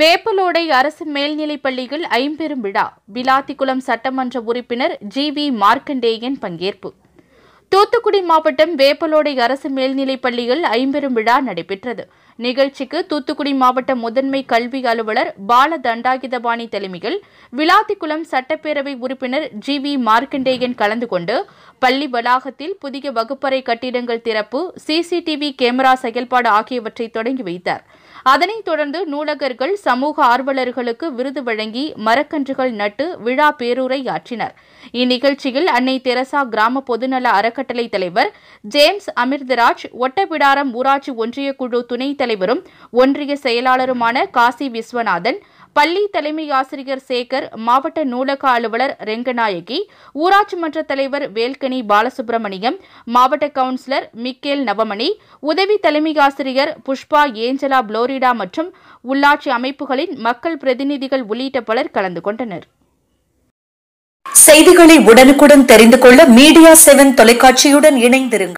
வேப்பலோடை அரசு மேல்நிலைப் பள்ளியில் ஐம்பெரும் விழா விளாத்திக்குளம் சட்டமன்ற உறுப்பினர் ஜி வி மார்க்கண்டேயன் பங்கேற்பு தூத்துக்குடி மாவட்டம் வேப்பலோடை அரசு மேல்நிலைப் பள்ளியில் ஐம்பெரும் விழா நடைபெற்றது நிகழ்ச்சிக்கு தூத்துக்குடி மாவட்ட முதன்மை கல்வி அலுவலர் பால தண்டாகிதபாணி தலைமையில் விளாத்திக்குளம் சட்டப்பேரவை உறுப்பினர் ஜி வி மார்க்கண்டேயன் கலந்து கொண்டு பள்ளி வளாகத்தில் புதிய வகுப்பறை கட்டிடங்கள் திறப்பு சிசிடிவி கேமரா செயல்பாடு ஆகியவற்றை தொடங்கி வைத்தார் அதனைத் தொடர்ந்து நூலகர்கள் சமூக ஆர்வலர்களுக்கு விருது வழங்கி மரக்கன்றுகள் நட்டு விழா பேரூரை ஆற்றினர் இந்நிகழ்ச்சியில் அன்னை தெரசா கிராம பொதுநல அறக்கட்டளை தலைவர் ஜேம்ஸ் அமிர்தராஜ் ஒட்டபிடாரம் ஊராட்சி ஒன்றிய குழு துணைத் தலைவரும் ஒன்றிய செயலாளருமான காசி விஸ்வநாதன் பள்ளி தலைமை ஆசிரியர் சேகர் மாவட்ட நூலக அலுவலர் ரெங்கநாயகி ஊராட்சி மன்ற தலைவர் வேல்க மாணிக்கனி பாலசுப்ரமணியம் மாவட்ட கவுன்சிலர் மிக்கேல் நவமணி உதவி தலைமை ஆசிரியர் புஷ்பா ஏஞ்சலா புளோரிடா மற்றும் உள்ளாட்சி அமைப்புகளின் மக்கள் பிரதிநிதிகள் உள்ளிட்ட பலர் கலந்து கொண்டனர் செய்திகளை உடனுக்குடன் தெரிந்து கொள்ள மீடியா செவன் தொலைக்காட்சியுடன் இணைந்திருங்கள்